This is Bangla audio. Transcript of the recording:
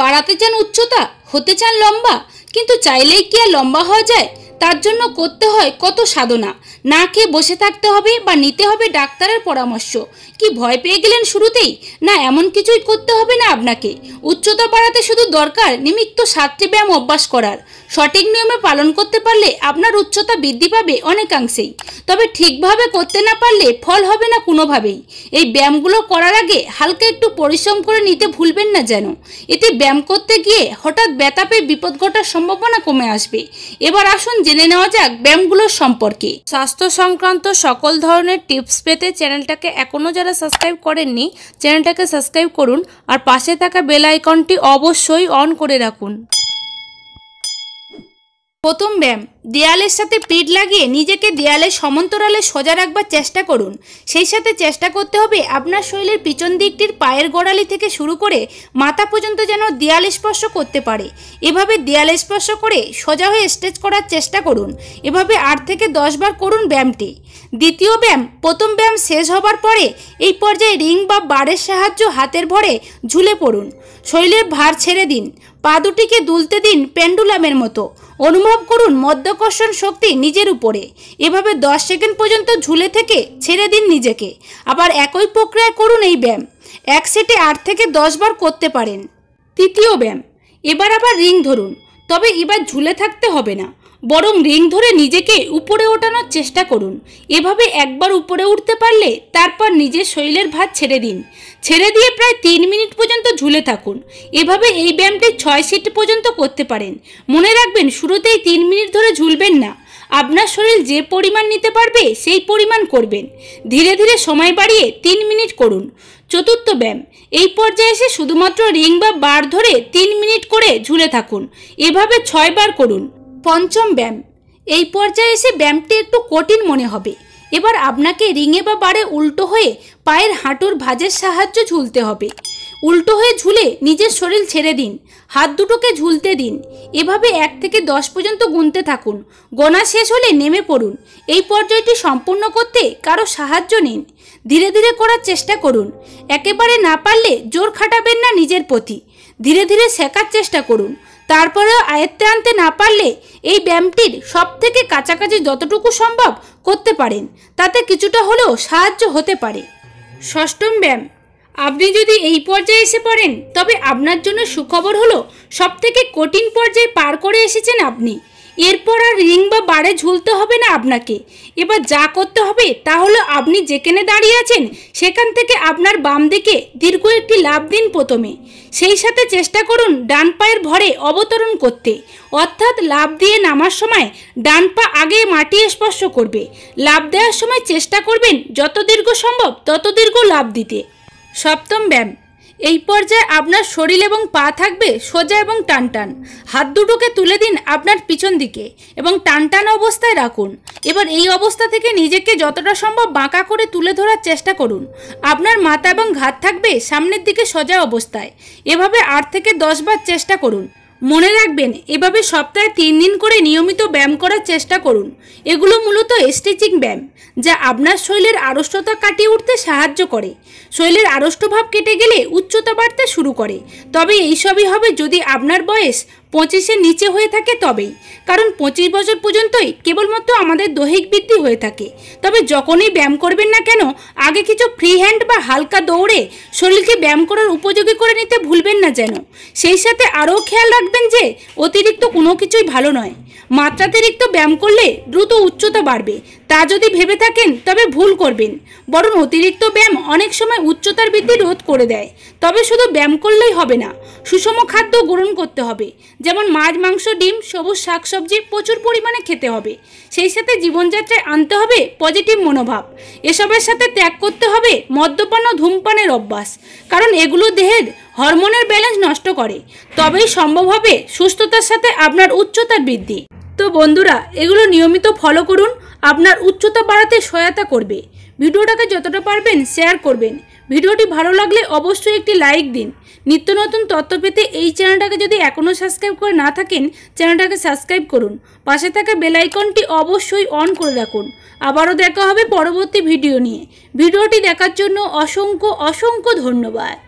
বাড়াতে চান উচ্চতা হতে চান লম্বা কিন্তু চাইলেই কি আর লম্বা হওয়া যায় তার জন্য করতে হয় কত সাধনা না খেয়ে বসে থাকতে হবে বা নিতে হবে ডাক্তারের পরামর্শ কি ভয় পেয়ে গেলেন শুরুতেই না এমন কিছুই করতে হবে না আপনাকে উচ্চতা বাড়াতে শুধু দরকার নিমিত্ত সাতটি ব্যায়াম অভ্যাস করার সঠিক নিয়মে পালন করতে পারলে আপনার উচ্চতা বৃদ্ধি পাবে অনেকাংশেই তবে ঠিকভাবে করতে না পারলে ফল হবে না কোনোভাবেই এই ব্যায়ামগুলো করার আগে হালকা একটু পরিশ্রম করে নিতে ভুলবেন না যেন এতে ব্যায়াম করতে গিয়ে হঠাৎ ব্যথা পেয়ে বিপদ ঘটার সম্ভাবনা কমে আসবে এবার আসুন জেনে নেওয়া যাক ব্যায়ামগুলো সম্পর্কে স্বাস্থ্য সংক্রান্ত সকল ধরনের টিপস পেতে চ্যানেলটাকে এখনও যারা সাবস্ক্রাইব করেননি চ্যানেলটাকে সাবস্ক্রাইব করুন আর পাশে থাকা বেল আইকনটি অবশ্যই অন করে রাখুন প্রথম ব্যায়াম দেয়ালের সাথে পিঠ লাগিয়ে নিজেকে দেয়ালের সমান্তরালে সোজা রাখবার চেষ্টা করুন সেই সাথে চেষ্টা করতে হবে আপনার শরীরের পিছন দিকটির পায়ের গোড়ালি থেকে শুরু করে মাথা পর্যন্ত যেন দেয়াল স্পর্শ করতে পারে এভাবে দেয়াল স্পর্শ করে সোজা হয়ে স্ট্রেচ করার চেষ্টা করুন এভাবে আট থেকে দশ বার করুন ব্যায়ামটি দ্বিতীয় ব্যায়াম প্রথম ব্যায়াম শেষ হবার পরে এই পর্যায়ে রিং বা বারের সাহায্য হাতের ভরে ঝুলে পড়ুন শরীরের ভার ছেড়ে দিন পা দুটিকে দুলতে দিন প্যান্ডুলামের মতো অনুভব করুন মধ্য মাধ্যাকর্ষণ শক্তি নিজের উপরে এভাবে দশ সেকেন্ড পর্যন্ত ঝুলে থেকে ছেড়ে দিন নিজেকে আবার একই প্রক্রিয়ায় করুন এই ব্যায়াম এক সেটে আট থেকে দশ বার করতে পারেন তৃতীয় ব্যায়াম এবার আবার রিং ধরুন তবে এবার ঝুলে থাকতে হবে না বরং রিং ধরে নিজেকে উপরে ওঠানোর চেষ্টা করুন এভাবে একবার উপরে উঠতে পারলে তারপর নিজের শরীরের ভাত ছেড়ে দিন ছেড়ে দিয়ে প্রায় তিন মিনিট পর্যন্ত ঝুলে থাকুন এভাবে এই ব্যায়ামটি ছয় সিট পর্যন্ত করতে পারেন মনে রাখবেন শুরুতেই তিন মিনিট ধরে ঝুলবেন না আপনার শরীর যে পরিমাণ নিতে পারবে সেই পরিমাণ করবেন ধীরে ধীরে সময় বাড়িয়ে তিন মিনিট করুন চতুর্থ ব্যায়াম এই পর্যায়ে এসে শুধুমাত্র রিং বা বার ধরে তিন মিনিট করে ঝুলে থাকুন এভাবে ছয় বার করুন পঞ্চম ব্যায়াম এই পর্যায়ে এসে ব্যায়ামটি একটু কঠিন মনে হবে এবার আপনাকে রিঙে বা বারে উল্টো হয়ে পায়ের হাঁটুর ভাজের সাহায্য ঝুলতে হবে উল্টো হয়ে ঝুলে নিজের শরীর ছেড়ে দিন হাত দুটোকে ঝুলতে দিন এভাবে এক থেকে দশ পর্যন্ত গুনতে থাকুন গোনা শেষ হলে নেমে পড়ুন এই পর্যায়টি সম্পূর্ণ করতে কারো সাহায্য নিন ধীরে ধীরে করার চেষ্টা করুন একেবারে না পারলে জোর খাটাবেন না নিজের প্রতি ধীরে ধীরে শেখার চেষ্টা করুন তারপরেও আয়ত্তে আনতে না পারলে এই ব্যায়ামটির সব থেকে কাছাকাছি যতটুকু সম্ভব করতে পারেন তাতে কিছুটা হলেও সাহায্য হতে পারে ষষ্ঠম ব্যায়াম আপনি যদি এই পর্যায়ে এসে পড়েন তবে আপনার জন্য সুখবর হলো সবথেকে কঠিন পর্যায়ে পার করে এসেছেন আপনি এরপর আর রিং বা বারে ঝুলতে হবে না আপনাকে এবার যা করতে হবে তা হলো আপনি যেখানে দাঁড়িয়ে আছেন সেখান থেকে আপনার বাম দিকে দীর্ঘ একটি লাভ দিন প্রথমে সেই সাথে চেষ্টা করুন ডান পায়ের ভরে অবতরণ করতে অর্থাৎ লাভ দিয়ে নামার সময় ডান পা আগে মাটি স্পর্শ করবে লাভ দেওয়ার সময় চেষ্টা করবেন যত দীর্ঘ সম্ভব তত দীর্ঘ লাভ দিতে সপ্তম ব্যায়াম এই পর্যায়ে আপনার শরীর এবং পা থাকবে সোজা এবং টানটান হাত দুটোকে তুলে দিন আপনার পিছন দিকে এবং টানটান অবস্থায় রাখুন এবার এই অবস্থা থেকে নিজেকে যতটা সম্ভব বাঁকা করে তুলে ধরার চেষ্টা করুন আপনার মাথা এবং ঘাত থাকবে সামনের দিকে সোজা অবস্থায় এভাবে আট থেকে দশ বার চেষ্টা করুন মনে রাখবেন এভাবে সপ্তাহে তিন দিন করে নিয়মিত ব্যায়াম করার চেষ্টা করুন এগুলো মূলত স্ট্রেচিং ব্যায়াম যা আপনার শৈলের আড়ষ্টতা কাটিয়ে উঠতে সাহায্য করে শৈলের আড়ষ্টভাব কেটে গেলে উচ্চতা বাড়তে শুরু করে তবে এইসবই হবে যদি আপনার বয়স পঁচিশের নিচে হয়ে থাকে তবেই কারণ পঁচিশ বছর পর্যন্তই কেবলমাত্র আমাদের দৈহিক বৃদ্ধি হয়ে থাকে তবে যখনই ব্যায়াম করবেন না কেন আগে কিছু ফ্রি হ্যান্ড বা হালকা দৌড়ে শরীরকে ব্যায়াম করার উপযোগী করে নিতে ভুলবেন না যেন সেই সাথে আরও খেয়াল রাখবেন যে অতিরিক্ত কোনো কিছুই ভালো নয় মাত্রাতিরিক্ত ব্যায়াম করলে দ্রুত উচ্চতা বাড়বে তা যদি ভেবে থাকেন তবে ভুল করবেন বরং অতিরিক্ত ব্যায়াম অনেক সময় উচ্চতার বৃদ্ধি রোধ করে দেয় তবে শুধু ব্যায়াম করলেই হবে না সুষম খাদ্য গ্রহণ করতে হবে যেমন মাছ মাংস ডিম সবুজ শাকসবজি প্রচুর পরিমাণে খেতে হবে সেই সাথে জীবনযাত্রায় আনতে হবে পজিটিভ মনোভাব এসবের সাথে ত্যাগ করতে হবে মদ্যপান ও ধূমপানের অভ্যাস কারণ এগুলো দেহের হরমোনের ব্যালেন্স নষ্ট করে তবেই সম্ভব হবে সুস্থতার সাথে আপনার উচ্চতার বৃদ্ধি তো বন্ধুরা এগুলো নিয়মিত ফলো করুন আপনার উচ্চতা বাড়াতে সহায়তা করবে ভিডিওটাকে যতটা পারবেন শেয়ার করবেন ভিডিওটি ভালো লাগলে অবশ্যই একটি লাইক দিন নিত্য নতুন তথ্য পেতে এই চ্যানেলটাকে যদি এখনও সাবস্ক্রাইব করে না থাকেন চ্যানেলটাকে সাবস্ক্রাইব করুন পাশে থাকা বেলাইকনটি অবশ্যই অন করে রাখুন আবারও দেখা হবে পরবর্তী ভিডিও নিয়ে ভিডিওটি দেখার জন্য অসংখ্য অসংখ্য ধন্যবাদ